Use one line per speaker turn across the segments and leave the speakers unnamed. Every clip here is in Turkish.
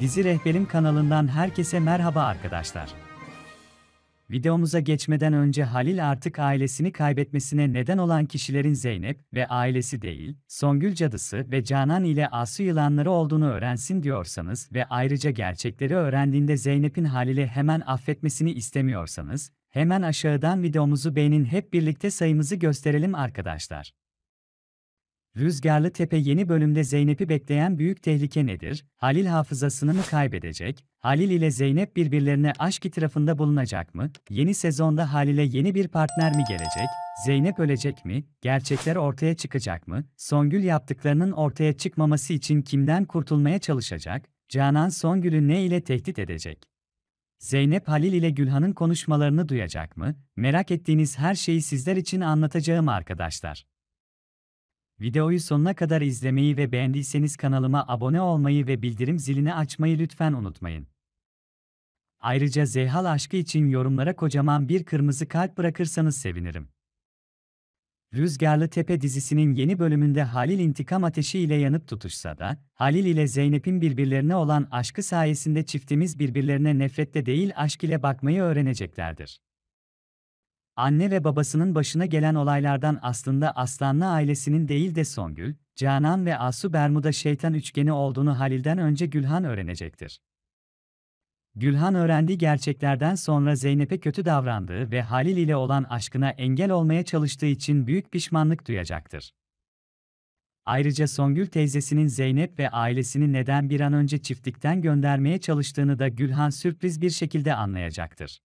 Dizi Rehberim kanalından herkese merhaba arkadaşlar. Videomuza geçmeden önce Halil artık ailesini kaybetmesine neden olan kişilerin Zeynep ve ailesi değil, Songül cadısı ve Canan ile Asu yılanları olduğunu öğrensin diyorsanız ve ayrıca gerçekleri öğrendiğinde Zeynep'in Halil'i hemen affetmesini istemiyorsanız, hemen aşağıdan videomuzu beğenin hep birlikte sayımızı gösterelim arkadaşlar. Rüzgarlı Tepe yeni bölümde Zeynep'i bekleyen büyük tehlike nedir? Halil hafızasını mı kaybedecek? Halil ile Zeynep birbirlerine aşk itirafında bulunacak mı? Yeni sezonda Halil'e yeni bir partner mi gelecek? Zeynep ölecek mi? Gerçekler ortaya çıkacak mı? Songül yaptıklarının ortaya çıkmaması için kimden kurtulmaya çalışacak? Canan Songül'ü ne ile tehdit edecek? Zeynep Halil ile Gülhan'ın konuşmalarını duyacak mı? Merak ettiğiniz her şeyi sizler için anlatacağım arkadaşlar. Videoyu sonuna kadar izlemeyi ve beğendiyseniz kanalıma abone olmayı ve bildirim zilini açmayı lütfen unutmayın. Ayrıca Zehal aşkı için yorumlara kocaman bir kırmızı kalp bırakırsanız sevinirim. Rüzgarlı Tepe dizisinin yeni bölümünde Halil intikam ateşi ile yanıp tutuşsa da, Halil ile Zeynep'in birbirlerine olan aşkı sayesinde çiftimiz birbirlerine nefretle değil aşk ile bakmayı öğreneceklerdir. Anne ve babasının başına gelen olaylardan aslında Aslanlı ailesinin değil de Songül, Canan ve Asu Bermuda şeytan üçgeni olduğunu Halil'den önce Gülhan öğrenecektir. Gülhan öğrendiği gerçeklerden sonra Zeynep'e kötü davrandığı ve Halil ile olan aşkına engel olmaya çalıştığı için büyük pişmanlık duyacaktır. Ayrıca Songül teyzesinin Zeynep ve ailesini neden bir an önce çiftlikten göndermeye çalıştığını da Gülhan sürpriz bir şekilde anlayacaktır.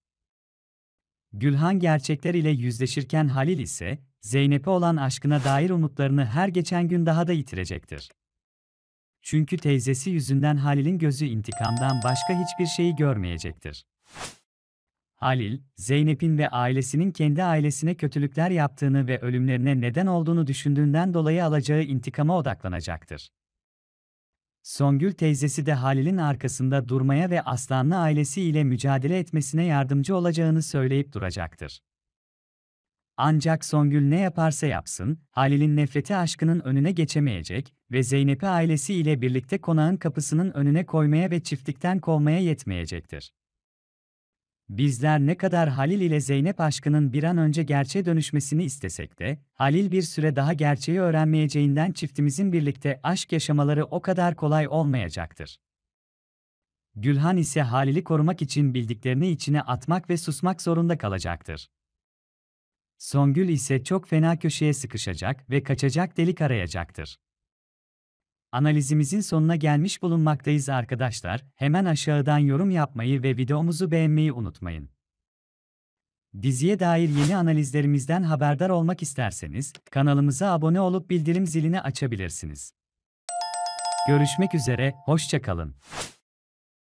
Gülhan gerçekler ile yüzleşirken Halil ise Zeynep'e olan aşkına dair umutlarını her geçen gün daha da yitirecektir. Çünkü teyzesi yüzünden Halil'in gözü intikamdan başka hiçbir şeyi görmeyecektir. Halil, Zeynep'in ve ailesinin kendi ailesine kötülükler yaptığını ve ölümlerine neden olduğunu düşündüğünden dolayı alacağı intikama odaklanacaktır. Songül teyzesi de Halil'in arkasında durmaya ve Aslanlı ailesiyle mücadele etmesine yardımcı olacağını söyleyip duracaktır. Ancak Songül ne yaparsa yapsın, Halil'in nefreti aşkının önüne geçemeyecek ve Zeynep'i ailesiyle birlikte konağın kapısının önüne koymaya ve çiftlikten kovmaya yetmeyecektir. Bizler ne kadar Halil ile Zeynep aşkının bir an önce gerçeğe dönüşmesini istesek de, Halil bir süre daha gerçeği öğrenmeyeceğinden çiftimizin birlikte aşk yaşamaları o kadar kolay olmayacaktır. Gülhan ise Halil'i korumak için bildiklerini içine atmak ve susmak zorunda kalacaktır. Songül ise çok fena köşeye sıkışacak ve kaçacak delik arayacaktır. Analizimizin sonuna gelmiş bulunmaktayız arkadaşlar. Hemen aşağıdan yorum yapmayı ve videomuzu beğenmeyi unutmayın. Diziye dair yeni analizlerimizden haberdar olmak isterseniz kanalımıza abone olup bildirim zilini açabilirsiniz. Görüşmek üzere, hoşçakalın.